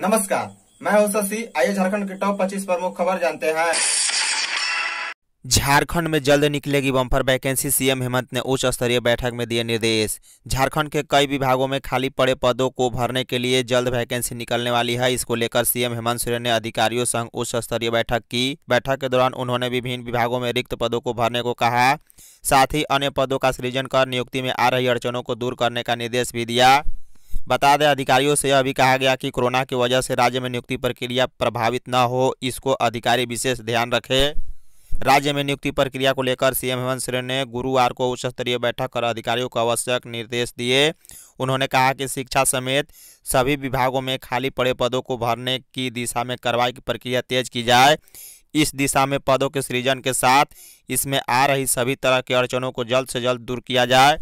नमस्कार मैं हूं शशि आइए झारखंड के टॉप 25 प्रमुख खबर जानते हैं झारखंड में जल्द निकलेगी बम्पर वैकेंसी सीएम हेमंत ने उच्च स्तरीय बैठक में दिए निर्देश झारखंड के कई विभागों में खाली पड़े पदों को भरने के लिए जल्द वैकेंसी निकलने वाली है इसको लेकर सीएम हेमंत सोरेन ने अधिकारियों संग उच्च स्तरीय बैठक की बैठक के दौरान उन्होंने विभिन्न विभागों में रिक्त पदों को भरने को कहा साथ ही अन्य पदों का सृजन कर नियुक्ति में आ रही अड़चनों को दूर करने का निर्देश भी दिया बता दें अधिकारियों से अभी कहा गया कि कोरोना की वजह से राज्य में नियुक्ति प्रक्रिया प्रभावित न हो इसको अधिकारी विशेष ध्यान रखें राज्य में नियुक्ति प्रक्रिया को लेकर सीएम हेमंत सोरेन ने गुरुवार को उच्च स्तरीय बैठक कर अधिकारियों को आवश्यक निर्देश दिए उन्होंने कहा कि शिक्षा समेत सभी विभागों में खाली पड़े पदों को भरने की दिशा में कार्रवाई की प्रक्रिया तेज की जाए इस दिशा में पदों के सृजन के साथ इसमें आ रही सभी तरह की अड़चनों को जल्द से जल्द दूर किया जाए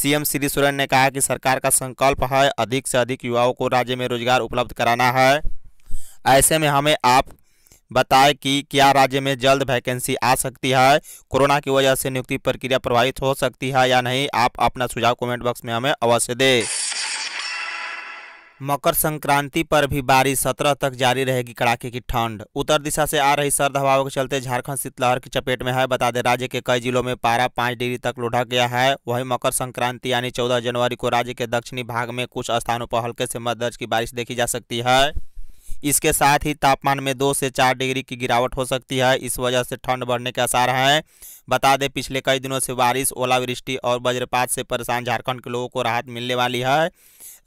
सीएम श्री सोरेन ने कहा कि सरकार का संकल्प है अधिक से अधिक युवाओं को राज्य में रोजगार उपलब्ध कराना है ऐसे में हमें आप बताएं कि क्या राज्य में जल्द वैकेंसी आ सकती है कोरोना की वजह से नियुक्ति प्रक्रिया प्रभावित हो सकती है या नहीं आप अपना सुझाव कमेंट बॉक्स में हमें अवश्य दें मकर संक्रांति पर भी बारिश सत्रह तक जारी रहेगी कड़ाके की ठंड उत्तर दिशा से आ रही सर्द हवाओं के चलते झारखंड शीतलहर की चपेट में है बता दें राज्य के कई जिलों में पारा पाँच डिग्री तक लुढ़क गया है वहीं मकर संक्रांति यानी चौदह जनवरी को राज्य के दक्षिणी भाग में कुछ स्थानों पर हल्के से मध्य की बारिश देखी जा सकती है इसके साथ ही तापमान में दो से चार डिग्री की गिरावट हो सकती है इस वजह से ठंड बढ़ने के आसार हैं बता दें पिछले कई दिनों से बारिश ओलावृष्टि और वज्रपात से परेशान झारखंड के लोगों को राहत मिलने वाली है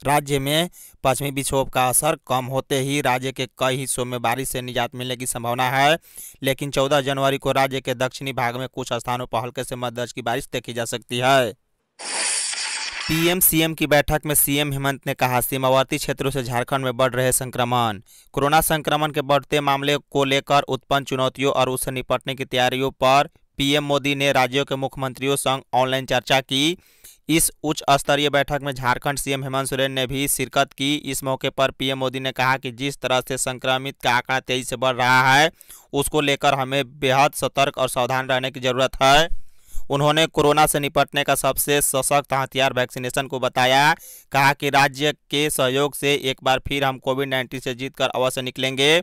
राज्य में पश्चिमी विक्षोभ का असर कम होते ही राज्य के कई हिस्सों में बारिश से निजात मिलने की संभावना है लेकिन 14 जनवरी को राज्य के दक्षिणी भाग में कुछ स्थानों पर हल्के से मध्य की बारिश देखी जा सकती है पीएम सीएम की बैठक में सीएम हेमंत ने कहा सीमावर्ती क्षेत्रों से झारखंड में बढ़ रहे संक्रमण कोरोना संक्रमण के बढ़ते मामले को लेकर उत्पन्न चुनौतियों और उससे निपटने की तैयारियों पर पीएम मोदी ने राज्यों के मुख्यमंत्रियों संग ऑनलाइन चर्चा की इस उच्च स्तरीय बैठक में झारखंड सीएम हेमंत सोरेन ने भी शिरकत की इस मौके पर पीएम मोदी ने कहा कि जिस तरह से संक्रमित का आंकड़ा तेजी से बढ़ रहा है उसको लेकर हमें बेहद सतर्क और सावधान रहने की जरूरत है उन्होंने कोरोना से निपटने का सबसे सशक्त हथियार वैक्सीनेशन को बताया कहा कि राज्य के सहयोग से एक बार फिर हम कोविड नाइन्टीन से जीत कर अवश्य निकलेंगे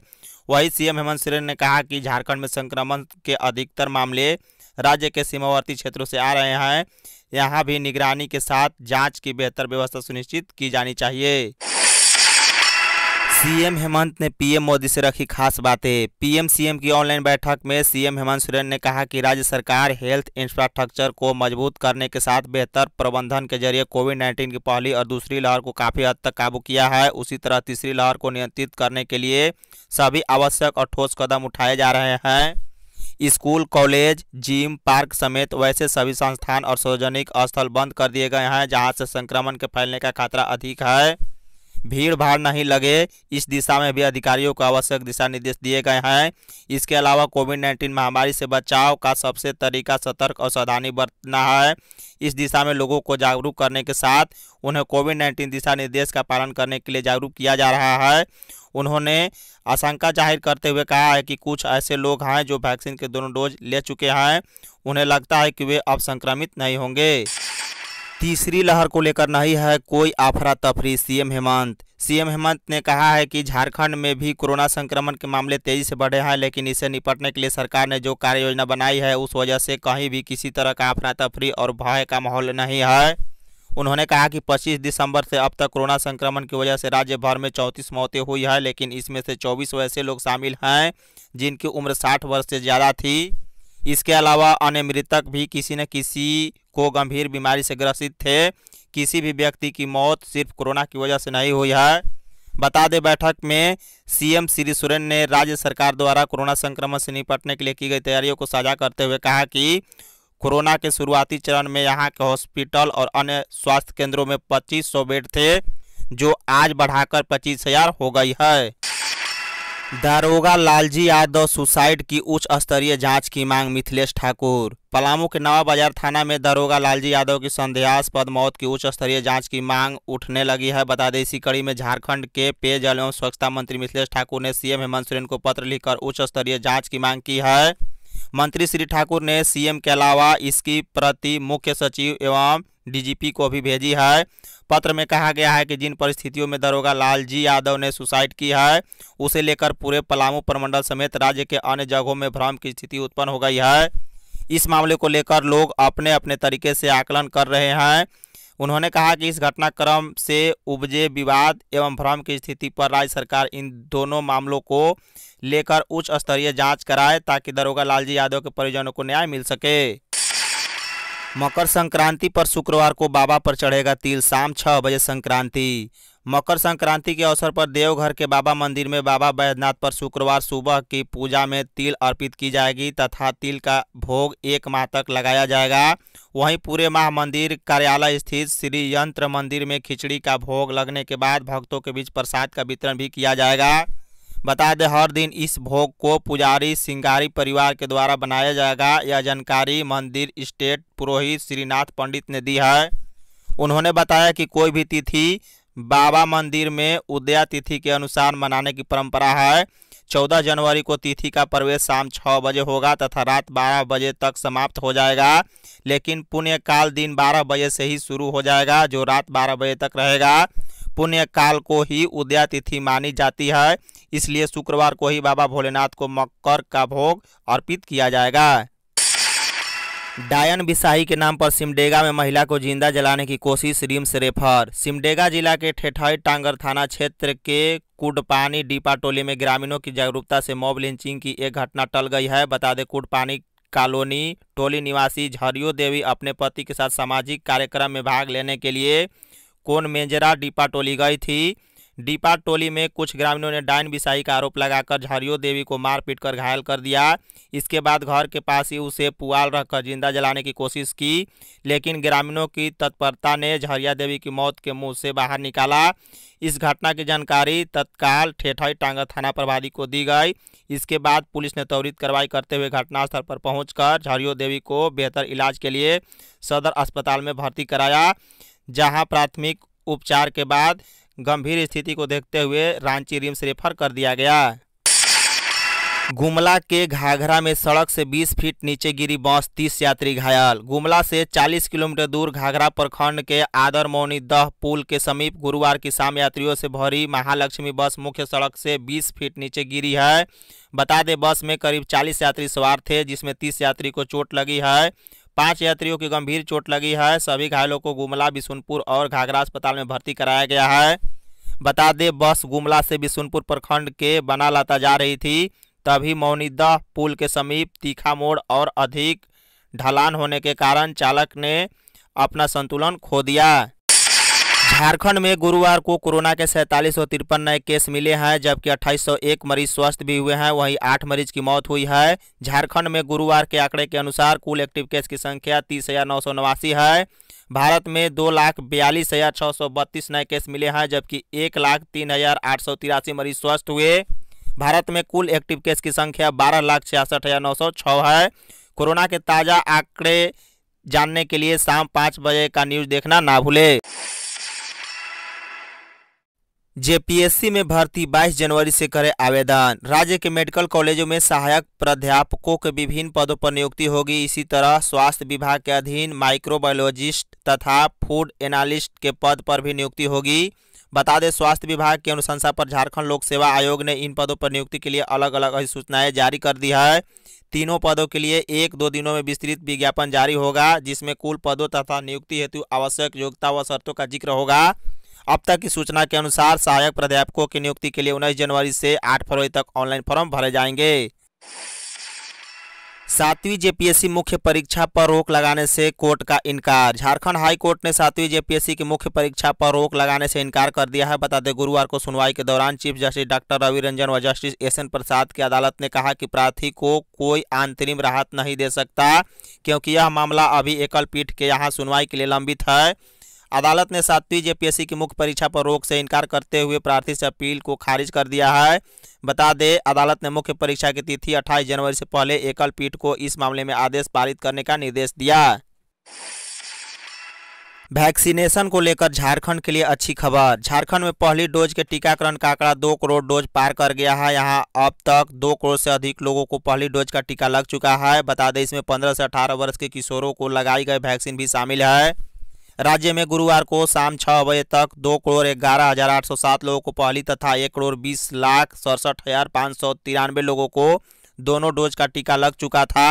वही सीएम हेमंत सोरेन ने कहा कि झारखंड में संक्रमण के अधिकतर मामले राज्य के सीमावर्ती क्षेत्रों से आ रहे हैं यहाँ भी निगरानी के साथ जाँच की बेहतर व्यवस्था सुनिश्चित की जानी चाहिए सीएम हेमंत ने पीएम मोदी से रखी खास बातें पीएम सीएम की ऑनलाइन बैठक में सीएम हेमंत सोरेन ने कहा कि राज्य सरकार हेल्थ इंफ्रास्ट्रक्चर को मजबूत करने के साथ बेहतर प्रबंधन के जरिए कोविड 19 की पहली और दूसरी लहर को काफ़ी हद तक काबू किया है उसी तरह तीसरी लहर को नियंत्रित करने के लिए सभी आवश्यक और ठोस कदम उठाए जा रहे हैं स्कूल कॉलेज जिम पार्क समेत वैसे सभी संस्थान और सार्वजनिक स्थल बंद कर दिए गए हैं जहाँ से संक्रमण के फैलने का खतरा अधिक है भीड़ भाड़ नहीं लगे इस दिशा में भी अधिकारियों को आवश्यक दिशा निर्देश दिए गए हैं इसके अलावा कोविड नाइन्टीन महामारी से बचाव का सबसे तरीका सतर्क और सावधानी बरतना है इस दिशा में लोगों को जागरूक करने के साथ उन्हें कोविड नाइन्टीन दिशा निर्देश का पालन करने के लिए जागरूक किया जा रहा है उन्होंने आशंका जाहिर करते हुए कहा है कि कुछ ऐसे लोग हैं जो वैक्सीन के दोनों डोज ले चुके हैं उन्हें लगता है कि वे अब संक्रमित नहीं होंगे तीसरी लहर को लेकर नहीं है कोई आफरा तफरी सीएम हेमंत सीएम हेमंत ने कहा है कि झारखंड में भी कोरोना संक्रमण के मामले तेजी से बढ़े हैं लेकिन इसे निपटने के लिए सरकार ने जो कार्य योजना बनाई है उस वजह से कहीं भी किसी तरह का आफरा तफरी और भय का माहौल नहीं है उन्होंने कहा कि 25 दिसंबर से अब तक कोरोना संक्रमण की वजह से राज्य भर में चौंतीस मौतें हुई हैं लेकिन इसमें से 24 वैसे लोग शामिल हैं जिनकी उम्र 60 वर्ष से ज़्यादा थी इसके अलावा अन्य मृतक भी किसी न किसी को गंभीर बीमारी से ग्रसित थे किसी भी व्यक्ति की मौत सिर्फ कोरोना की वजह से नहीं हुई है बता दें बैठक में सीएम श्री सोरेन ने राज्य सरकार द्वारा कोरोना संक्रमण से निपटने के लिए की गई तैयारियों को साझा करते हुए कहा कि कोरोना के शुरुआती चरण में यहाँ के हॉस्पिटल और अन्य स्वास्थ्य केंद्रों में 2500 बेड थे जो आज बढ़ाकर पच्चीस हजार हो गई है दारोगा लालजी यादव सुसाइड की उच्च स्तरीय जांच की मांग मिथिलेश ठाकुर पलामू के नवा बाजार थाना में दारोगा लालजी यादव की संदेहास्पद मौत की उच्च स्तरीय जांच की मांग उठने लगी है बता दें इसी कड़ी में झारखंड के पेयजल एवं स्वच्छता मंत्री मिथिलेश ठाकुर ने सीएम हेमंत सोरेन को पत्र लिखकर उच्च स्तरीय जाँच की मांग की है मंत्री श्री ठाकुर ने सीएम के अलावा इसकी प्रति मुख्य सचिव एवं डीजीपी को भी भेजी है पत्र में कहा गया है कि जिन परिस्थितियों में दरोगा लालजी यादव ने सुसाइड की है उसे लेकर पूरे पलामू प्रमंडल समेत राज्य के अन्य जगहों में भ्रम की स्थिति उत्पन्न हो गई है इस मामले को लेकर लोग अपने अपने तरीके से आकलन कर रहे हैं उन्होंने कहा कि इस घटनाक्रम से उपजे विवाद एवं भ्रम की स्थिति पर राज्य सरकार इन दोनों मामलों को लेकर उच्च स्तरीय जांच कराए ताकि दरोगा लालजी यादव के परिजनों को न्याय मिल सके मकर संक्रांति पर शुक्रवार को बाबा पर चढ़ेगा तिल शाम छः बजे संक्रांति मकर संक्रांति के अवसर पर देवघर के बाबा मंदिर में बाबा बैद्यनाथ पर शुक्रवार सुबह की पूजा में तिल अर्पित की जाएगी तथा तिल का भोग एक माह तक लगाया जाएगा वहीं पूरे माह मंदिर कार्यालय स्थित श्री यंत्र मंदिर में खिचड़ी का भोग लगने के बाद भक्तों के बीच प्रसाद का वितरण भी किया जाएगा बता दें हर दिन इस भोग को पुजारी सिंगारी परिवार के द्वारा बनाया जाएगा यह जानकारी मंदिर स्टेट पुरोहित श्रीनाथ पंडित ने दी है उन्होंने बताया कि कोई भी तिथि बाबा मंदिर में उदया तिथि के अनुसार मनाने की परंपरा है चौदह जनवरी को तिथि का प्रवेश शाम छः बजे होगा तथा रात बारह बजे तक समाप्त हो जाएगा लेकिन पुण्य काल दिन बारह बजे से ही शुरू हो जाएगा जो रात बारह बजे तक रहेगा पुण्य काल को ही उदया तिथि मानी जाती है इसलिए शुक्रवार को ही बाबा भोलेनाथ को मकर का भोग अर्पित किया जाएगा डायन बिसाही के नाम पर सिमडेगा में महिला को जिंदा जलाने की कोशिश रिम्स रेफर सिमडेगा जिला के ठेठई टांगर थाना क्षेत्र के कुडपानी डीपा टोली में ग्रामीणों की जागरूकता से मॉब लिंचिंग की एक घटना टल गई है बता दें कुडपानी कॉलोनी टोली निवासी झरियो देवी अपने पति के साथ सामाजिक कार्यक्रम में भाग लेने के लिए कौन मेजरा टोली गई थी डीपा टोली में कुछ ग्रामीणों ने डायन बिसाई का आरोप लगाकर झरियो देवी को मारपीट कर घायल कर दिया इसके बाद घर के पास ही उसे पुआल रखकर जिंदा जलाने की कोशिश की लेकिन ग्रामीणों की तत्परता ने झरिया देवी की मौत के मुंह से बाहर निकाला इस घटना की जानकारी तत्काल ठेठाई टांगा थाना प्रभारी को दी गई इसके बाद पुलिस ने त्वरित कार्रवाई करते हुए घटनास्थल पर पहुंचकर झरियो देवी को बेहतर इलाज के लिए सदर अस्पताल में भर्ती कराया जहां प्राथमिक उपचार के बाद गंभीर स्थिति को देखते हुए रांची रिम्स रेफर कर दिया गया गुमला के घाघरा में सड़क से 20 फीट नीचे गिरी बस 30 यात्री घायल गुमला से 40 किलोमीटर दूर घाघरा प्रखंड के आदर मौनी दह पुल के समीप गुरुवार की शाम यात्रियों से भरी महालक्ष्मी बस मुख्य सड़क से 20 फीट नीचे गिरी है बता दें बस में करीब 40 यात्री सवार थे जिसमें 30 यात्री को चोट लगी है पांच यात्रियों की गंभीर चोट लगी है सभी घायलों को गुमला बिशुनपुर और घाघरा अस्पताल में भर्ती कराया गया है बता दें बस गुमला से बिशुनपुर प्रखंड के बना लाता जा रही थी तभी मौनिदा पुल के समीप तीखा मोड़ और अधिक ढलान होने के कारण चालक ने अपना संतुलन खो दिया झारखंड में गुरुवार को कोरोना के सैंतालीस सौ तिरपन नए केस मिले हैं जबकि 2801 मरीज स्वस्थ भी हुए हैं वहीं आठ मरीज की मौत हुई है झारखंड में गुरुवार के आंकड़े के अनुसार कुल एक्टिव केस की संख्या तीस हजार नौ सौ नवासी है भारत में दो लाख बयालीस हजार छः सौ बत्तीस नए केस मिले हैं जबकि एक लाख तीन हजार आठ सौ तिरासी मरीज स्वस्थ हुए भारत में कुल एक्टिव केस की संख्या बारह लाख छियासठ हजार नौ सौ छः है कोरोना के ताज़ा आंकड़े जानने के लिए शाम पाँच बजे का न्यूज़ देखना ना भूले जेपीएससी में भर्ती 22 जनवरी से करें आवेदन राज्य के मेडिकल कॉलेजों में सहायक प्राध्यापकों के विभिन्न पदों पर नियुक्ति होगी इसी तरह स्वास्थ्य विभाग के अधीन माइक्रोबायोलॉजिस्ट तथा फूड एनालिस्ट के पद पर भी नियुक्ति होगी बता दें स्वास्थ्य विभाग की अनुशंसा पर झारखंड लोक सेवा आयोग ने इन पदों पर नियुक्ति के लिए अलग अलग अधिसूचनाएं जारी कर दी है तीनों पदों के लिए एक दो दिनों में विस्तृत विज्ञापन जारी होगा जिसमें कुल पदों तथा नियुक्ति हेतु आवश्यक योग्यता व शर्तों का जिक्र होगा अब तक की सूचना के अनुसार सहायक प्राध्यापकों की नियुक्ति के लिए उन्नीस जनवरी से आठ फरवरी तक ऑनलाइन फॉर्म भरे जाएंगे सातवीं जेपीएससी मुख्य परीक्षा पर रोक लगाने से कोर्ट का इनकार झारखंड हाई कोर्ट ने सातवीं जेपीएससी की मुख्य परीक्षा पर रोक लगाने से इनकार कर दिया है बता दें गुरुवार को सुनवाई के दौरान chief justice doctor Ravi Ranjan व जस्टिस एस एन प्रसाद की अदालत ने कहा कि प्रार्थी को कोई अंतरिम राहत नहीं दे सकता क्योंकि यह मामला अभी एकल पीठ के यहाँ सुनवाई के लिए लंबित है अदालत ने सातवीं जेपीएससी की मुख्य परीक्षा पर रोक से इनकार करते हुए प्रार्थी से अपील को खारिज कर दिया है बता दें अदालत ने मुख्य परीक्षा की तिथि 28 जनवरी से पहले एकल पीठ को इस मामले में आदेश पारित करने का निर्देश दिया वैक्सीनेशन को लेकर झारखंड के लिए अच्छी खबर झारखंड में पहली डोज के टीकाकरण का आंकड़ा दो करोड़ डोज पार कर गया है यहाँ अब तक दो करोड़ से अधिक लोगों को पहली डोज का टीका लग चुका है बता दें इसमें पंद्रह से अठारह वर्ष के किशोरों को लगाई गई वैक्सीन भी शामिल है राज्य में गुरुवार को शाम छह बजे तक दो करोड़ ग्यारह हजार आठ सौ सात लोगों को पहली तथा एक करोड़ बीस लाख सड़सठ हजार पाँच सौ तिरानवे लोगों को दोनों डोज का टीका लग चुका था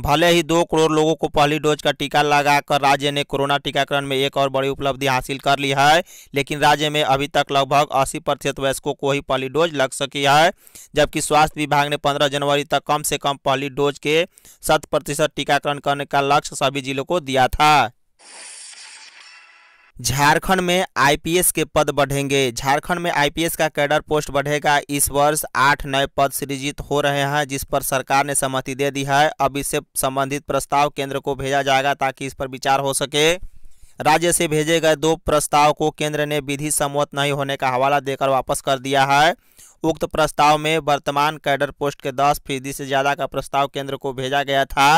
भले ही दो करोड़ लोगों को पहली डोज का टीका लगाकर राज्य ने कोरोना टीकाकरण में एक और बड़ी उपलब्धि हासिल कर ली है लेकिन राज्य में अभी तक लगभग 80 प्रतिशत वयस्कों को ही पहली डोज लग सकी है जबकि स्वास्थ्य विभाग ने 15 जनवरी तक कम से कम पहली डोज के शत प्रतिशत टीकाकरण करने का लक्ष्य सभी जिलों को दिया था झारखंड में आईपीएस के पद बढ़ेंगे झारखंड में आईपीएस का कैडर पोस्ट बढ़ेगा इस वर्ष आठ नए पद सृजित हो रहे हैं जिस पर सरकार ने सहमति दे दी है अब इससे संबंधित प्रस्ताव केंद्र को भेजा जाएगा ताकि इस पर विचार हो सके राज्य से भेजे गए दो प्रस्ताव को केंद्र ने विधि सम्मत नहीं होने का हवाला देकर वापस कर दिया है उक्त प्रस्ताव में वर्तमान कैडर पोस्ट के दस फीसदी से ज़्यादा का प्रस्ताव केंद्र को भेजा गया था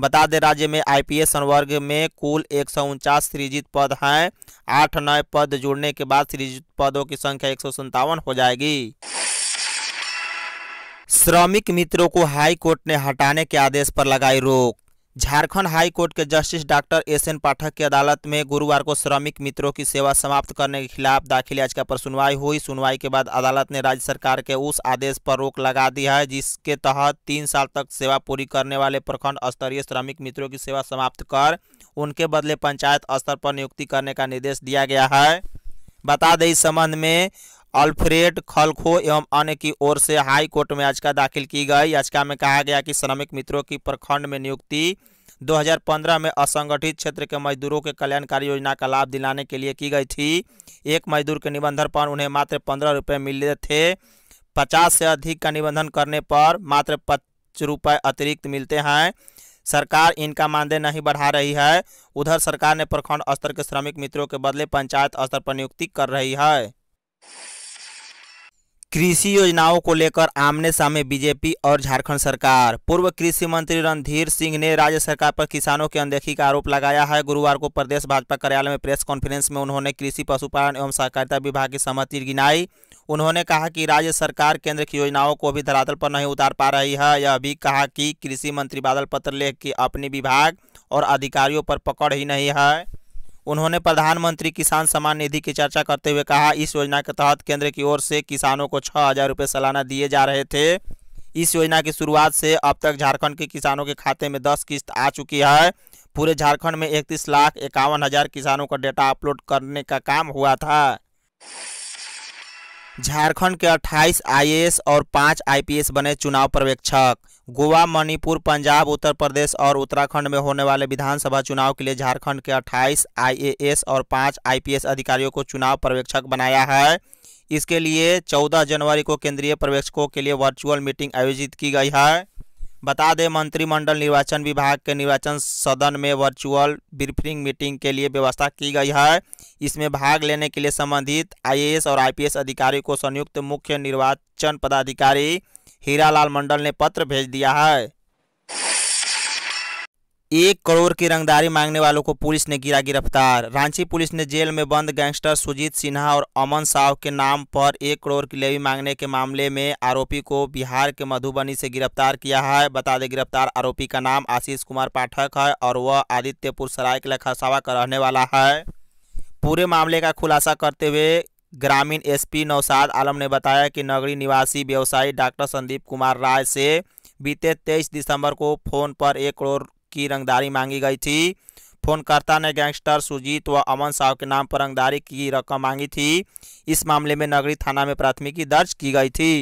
बता दें राज्य में आईपीएस संवर्ग में कुल एक सौ उनचास सृजित पद हैं आठ नए पद जुड़ने के बाद सृजित पदों की संख्या एक हो जाएगी श्रमिक मित्रों को हाई कोर्ट ने हटाने के आदेश पर लगाई रोक झारखंड हाई कोर्ट के justice doctor S N Pathak की अदालत में गुरुवार को श्रमिक मित्रों की सेवा समाप्त करने के खिलाफ दाखिल याचिका पर सुनवाई हुई सुनवाई के बाद अदालत ने राज्य सरकार के उस आदेश पर रोक लगा दी है जिसके तहत तीन साल तक सेवा पूरी करने वाले प्रखंड स्तरीय श्रमिक मित्रों की सेवा समाप्त कर उनके बदले पंचायत स्तर पर नियुक्ति करने का निर्देश दिया गया है बता दें इस संबंध में अल्फ्रेड खलखो एवं अन्य की ओर से हाई कोर्ट में याचिका दाखिल की गई याचिका में कहा गया कि श्रमिक मित्रों की प्रखंड में नियुक्ति 2015 में असंगठित क्षेत्र के मजदूरों के कल्याणकारी योजना का लाभ दिलाने के लिए की गई थी एक मजदूर के निबंधन पर उन्हें मात्र पंद्रह रुपये मिले थे पचास से अधिक का निबंधन करने पर मात्र पच रुपये अतिरिक्त मिलते हैं सरकार इनका मानदेय नहीं बढ़ा रही है उधर सरकार ने प्रखंड स्तर के श्रमिक मित्रों के बदले पंचायत स्तर पर नियुक्ति कर रही है कृषि योजनाओं को लेकर आमने सामने बीजेपी और झारखंड सरकार पूर्व कृषि मंत्री रणधीर सिंह ने राज्य सरकार पर किसानों की अनदेखी का आरोप लगाया है गुरुवार को प्रदेश भाजपा कार्यालय में प्रेस कॉन्फ्रेंस में उन्होंने कृषि पशुपालन एवं सहकारिता विभाग की सहमति गिनाई उन्होंने कहा कि राज्य सरकार केंद्र की योजनाओं को भी धरातल पर नहीं उतार पा रही है यह भी कहा कि कृषि मंत्री बादल पत्र लेख की अपने विभाग और अधिकारियों पर पकड़ ही नहीं है उन्होंने प्रधानमंत्री किसान सम्मान निधि की चर्चा करते हुए कहा इस योजना के तहत केंद्र की ओर से किसानों को छः हज़ार रुपये सालाना दिए जा रहे थे इस योजना की शुरुआत से अब तक झारखंड के किसानों के खाते में दस किस्त आ चुकी है पूरे झारखंड में इकतीस लाख इक्यावन हज़ार किसानों का डेटा अपलोड करने का काम हुआ था झारखंड के 28 आईएएस और 5 आईपीएस बने चुनाव पर्यवेक्षक गोवा मणिपुर पंजाब उत्तर प्रदेश और उत्तराखंड में होने वाले विधानसभा चुनाव के लिए झारखंड के 28 आईएएस और 5 आईपीएस अधिकारियों को चुनाव पर्यवेक्षक बनाया है इसके लिए 14 जनवरी को केंद्रीय पर्यवेक्षकों के लिए वर्चुअल मीटिंग आयोजित की गई है बता दें मंत्रिमंडल निर्वाचन विभाग के निर्वाचन सदन में वर्चुअल ब्रीफिंग मीटिंग के लिए व्यवस्था की गई है इसमें भाग लेने के लिए संबंधित आईएएस और आईपीएस अधिकारियों को संयुक्त मुख्य निर्वाचन पदाधिकारी हीरालाल मंडल ने पत्र भेज दिया है एक करोड़ की रंगदारी मांगने वालों को पुलिस ने गिरा गिरफ्तार रांची पुलिस ने जेल में बंद गैंगस्टर सुजीत सिन्हा और अमन साव के नाम पर एक करोड़ की लेवी मांगने के मामले में आरोपी को बिहार के मधुबनी से गिरफ्तार किया है बता दें गिरफ्तार आरोपी का नाम आशीष कुमार पाठक है और वह आदित्यपुर सरायकला खरसावा का रहने वाला है पूरे मामले का खुलासा करते हुए ग्रामीण एसपी नौसाद आलम ने बताया कि नगरी निवासी व्यवसायी डॉक्टर संदीप कुमार राय से बीते तेईस दिसंबर को फोन पर एक करोड़ की रंगदारी मांगी गई थी फोनकर्ता ने गैंगस्टर सुजीत व अमन साहु के नाम पर रंगदारी की रकम मांगी थी इस मामले में नगरी थाना में प्राथमिकी दर्ज की गई थी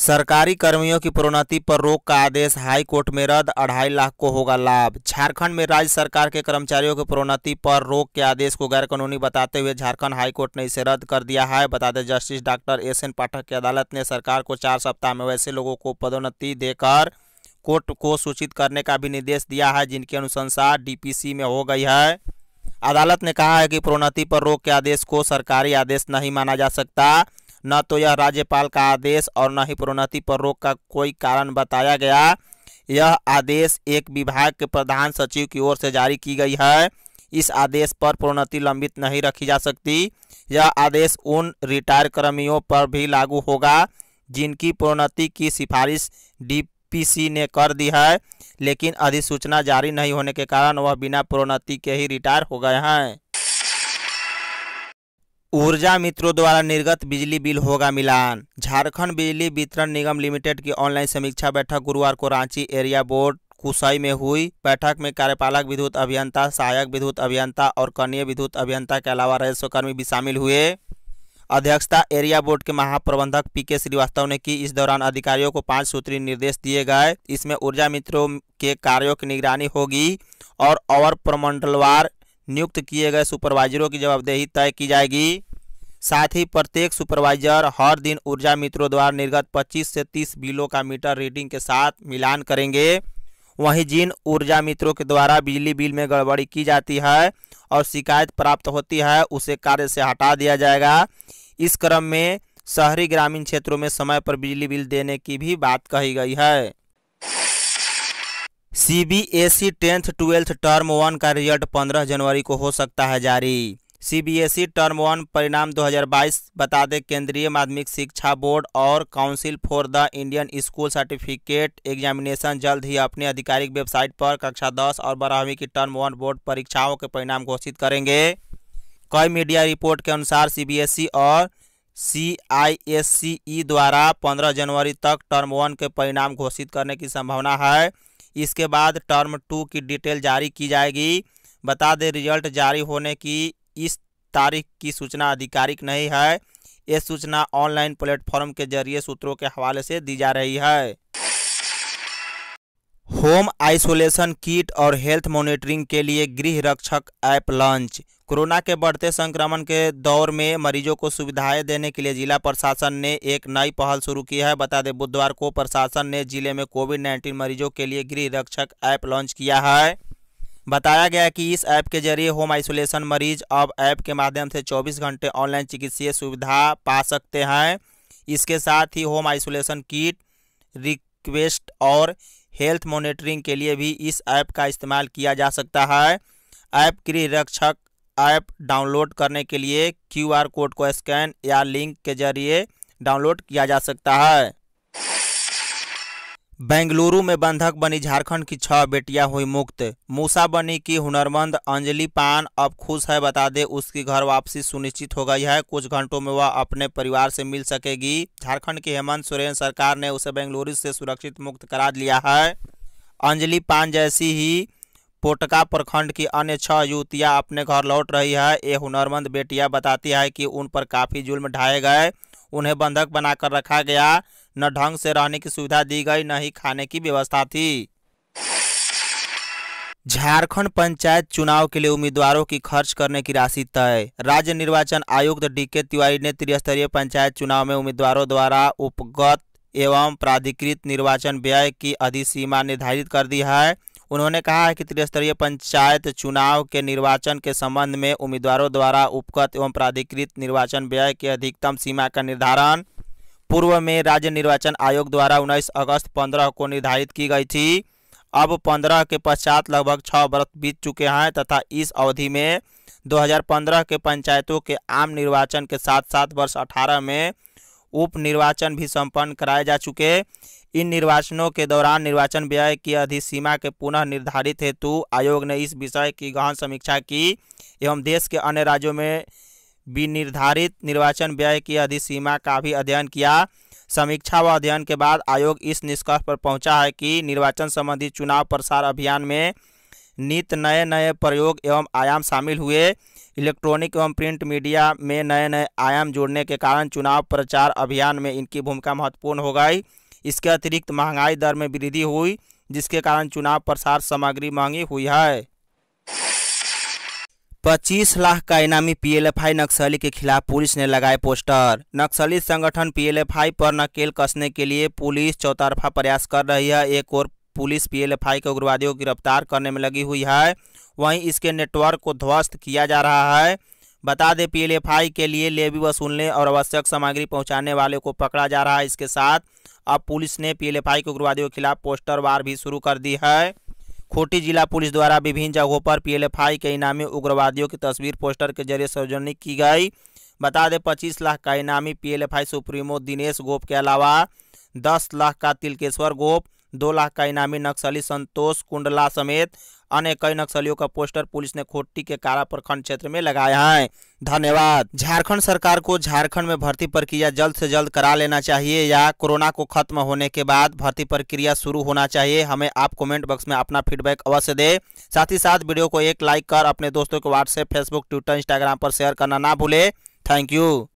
सरकारी कर्मियों की प्रोन्नति पर रोक का आदेश हाई कोर्ट में रद्द अढ़ाई लाख को होगा लाभ झारखंड में राज्य सरकार के कर्मचारियों की प्रोन्नति पर रोक के आदेश को गैरकानूनी बताते हुए झारखंड हाई कोर्ट ने इसे रद्द कर दिया है बता दें justice doctor S N Pathak की अदालत ने सरकार को चार सप्ताह में वैसे लोगों को पदोन्नति देकर कोर्ट को सूचित करने का भी निर्देश दिया है जिनकी अनुशंसा डी में हो गई है अदालत ने कहा है कि प्रोन्नति पर रोक के आदेश को सरकारी आदेश नहीं माना जा सकता न तो यह राज्यपाल का आदेश और न ही प्रोन्नति पर रोक का कोई कारण बताया गया यह आदेश एक विभाग के प्रधान सचिव की ओर से जारी की गई है इस आदेश पर प्रोन्नति लंबित नहीं रखी जा सकती यह आदेश उन रिटायर कर्मियों पर भी लागू होगा जिनकी प्रोन्नति की सिफारिश डीपीसी ने कर दी है लेकिन अधिसूचना जारी नहीं होने के कारण वह बिना प्रोन्नति के ही रिटायर हो गए हैं ऊर्जा मित्रों द्वारा निर्गत बिजली बिल होगा मिलान झारखंड बिजली वितरण निगम लिमिटेड की ऑनलाइन समीक्षा बैठक गुरुवार को रांची एरिया बोर्ड कुसई में हुई बैठक में कार्यपालक विद्युत अभियंता सहायक विद्युत अभियंता और कनीय विद्युत अभियंता के अलावा कर्मी भी शामिल हुए अध्यक्षता एरिया बोर्ड के महाप्रबंधक पी के श्रीवास्तव ने की इस दौरान अधिकारियों को पांच सूत्री निर्देश दिए गए इसमें ऊर्जा मित्रों के कार्यों की निगरानी होगी और अवर प्रमंडलवार नियुक्त किए गए सुपरवाइजरों की जवाबदेही तय की जाएगी साथ ही प्रत्येक सुपरवाइजर हर दिन ऊर्जा मित्रों द्वारा निर्गत 25 से 30 बिलों का मीटर रीडिंग के साथ मिलान करेंगे वहीं जिन ऊर्जा मित्रों के द्वारा बिजली बिल में गड़बड़ी की जाती है और शिकायत प्राप्त होती है उसे कार्य से हटा दिया जाएगा इस क्रम में शहरी ग्रामीण क्षेत्रों में समय पर बिजली बिल देने की भी बात कही गई है C B S E tenth twelfth term one का रिजल्ट 15 जनवरी को हो सकता है जारी C B S E term one परिणाम 2022 बता दें केंद्रीय माध्यमिक शिक्षा बोर्ड और council for the Indian school certificate examination जल्द ही अपने आधिकारिक वेबसाइट पर कक्षा 10 और बारहवीं की टर्म वन बोर्ड परीक्षाओं के परिणाम घोषित करेंगे कई मीडिया रिपोर्ट के अनुसार ई e और ई e द्वारा पंद्रह जनवरी तक टर्म वन के परिणाम घोषित करने की संभावना है इसके बाद टर्म टू की डिटेल जारी की जाएगी बता दें रिजल्ट जारी होने की इस तारीख की सूचना आधिकारिक नहीं है ये सूचना ऑनलाइन प्लेटफॉर्म के जरिए सूत्रों के हवाले से दी जा रही है होम आइसोलेशन किट और हेल्थ मॉनिटरिंग के लिए गृह रक्षक ऐप लॉन्च कोरोना के बढ़ते संक्रमण के दौर में मरीजों को सुविधाएं देने के लिए जिला प्रशासन ने एक नई पहल शुरू की है बता दें बुधवार को प्रशासन ने जिले में कोविड 19 मरीजों के लिए गृह रक्षक ऐप लॉन्च किया है बताया गया कि इस ऐप के जरिए होम आइसोलेशन मरीज अब ऐप के माध्यम से 24 घंटे ऑनलाइन चिकित्सीय सुविधा पा सकते हैं इसके साथ ही होम आइसोलेशन किट रिक्वेस्ट और हेल्थ मॉनिटरिंग के लिए भी इस ऐप का इस्तेमाल किया जा सकता है ऐप गृह रक्षक ऐप डाउनलोड करने के लिए क्यूआर कोड को स्कैन या लिंक के जरिए डाउनलोड किया जा सकता है बेंगलुरु में बंधक बनी झारखंड की छह बेटियां हुई मुक्त मूसा बनी की हुनरमंद अंजलि पान अब खुश है बता दे उसकी घर वापसी सुनिश्चित हो गई है कुछ घंटों में वह अपने परिवार से मिल सकेगी झारखंड की हेमंत सोरेन सरकार ने उसे बेंगलुरु से सुरक्षित मुक्त करा लिया है अंजलि पान जैसी ही पोटका प्रखंड की अन्य छह युवतियाँ अपने घर लौट रही है ये हुनरमंद बेटियां बताती है कि उन पर काफ़ी जुल्म ढाए गए उन्हें बंधक बनाकर रखा गया न ढंग से रहने की सुविधा दी गई न ही खाने की व्यवस्था थी झारखंड पंचायत चुनाव के लिए उम्मीदवारों की खर्च करने की राशि तय राज्य निर्वाचन आयुक्त डी के तिवारी ने त्रिस्तरीय पंचायत चुनाव में उम्मीदवारों द्वारा उपगत एवं प्राधिकृत निर्वाचन व्यय की अधिसीमा निर्धारित कर दी है उन्होंने कहा है कि त्रिस्तरीय पंचायत चुनाव के निर्वाचन के संबंध में उम्मीदवारों द्वारा उपकत एवं प्राधिकृत निर्वाचन व्यय की अधिकतम सीमा का निर्धारण पूर्व में राज्य निर्वाचन आयोग द्वारा उन्नीस अगस्त पंद्रह को निर्धारित की गई थी अब पंद्रह के पश्चात लगभग छः वर्ष बीत चुके हैं तथा इस अवधि में 2015 के पंचायतों के आम निर्वाचन के साथ साथ वर्ष 18 में उप निर्वाचन भी संपन्न कराए जा चुके इन निर्वाचनों के दौरान निर्वाचन व्यय की अधिसीमा के पुनः निर्धारित हेतु आयोग ने इस विषय की गहन समीक्षा की एवं देश के अन्य राज्यों में विनिर्धारित निर्वाचन व्यय की अधिसीमा का भी अध्ययन किया समीक्षा व अध्ययन के बाद आयोग इस निष्कर्ष पर पहुंचा है कि निर्वाचन संबंधी चुनाव प्रसार अभियान में नित नए नए प्रयोग एवं आयाम शामिल हुए इलेक्ट्रॉनिक एवं प्रिंट मीडिया में नए नए आयाम जोड़ने के कारण चुनाव प्रचार अभियान में इनकी भूमिका महत्वपूर्ण हो गई इसके अतिरिक्त महंगाई दर में वृद्धि हुई जिसके कारण चुनाव प्रसार सामग्री महंगी हुई है पच्चीस लाख का इनामी पीएलएफआई नक्सली के खिलाफ पुलिस ने लगाए पोस्टर नक्सली संगठन पीएलएफआई पर नकेल कसने के लिए पुलिस चौतरफा प्रयास कर रही है एक और पुलिस पीएलएफआई के उग्रवादियों को गिरफ्तार करने में लगी हुई है वहीं इसके नेटवर्क को ध्वस्त किया जा रहा है बता दें पीएलएफआई के लिए लेवी वसूलने और आवश्यक सामग्री पहुंचाने वाले को पकड़ा जा रहा है इसके साथ अब पुलिस ने पीएलएफआई के उग्रवादियों के खिलाफ पोस्टर वार भी शुरू कर दी है खूंटी जिला पुलिस द्वारा विभिन्न जगहों पर पीएलएफआई के इनामी उग्रवादियों की तस्वीर पोस्टर के जरिए सार्वजनिक की गई बता दें पच्चीस लाख का इनामी पी सुप्रीमो दिनेश गोप के अलावा दस लाख का तिलकेश्वर गोप दो लाख का इनामी नक्सली संतोष कुंडला समेत अन्य कई नक्सलियों का पोस्टर पुलिस ने खोटी के कारा प्रखंड क्षेत्र में लगाया है धन्यवाद झारखंड सरकार को झारखंड में भर्ती प्रक्रिया जल्द से जल्द करा लेना चाहिए या कोरोना को खत्म होने के बाद भर्ती प्रक्रिया शुरू होना चाहिए हमें आप कमेंट बॉक्स में अपना फीडबैक अवश्य दे साथ ही साथ वीडियो को एक लाइक कर अपने दोस्तों को व्हाट्सएप फेसबुक ट्विटर इंस्टाग्राम पर शेयर करना ना भूले थैंक यू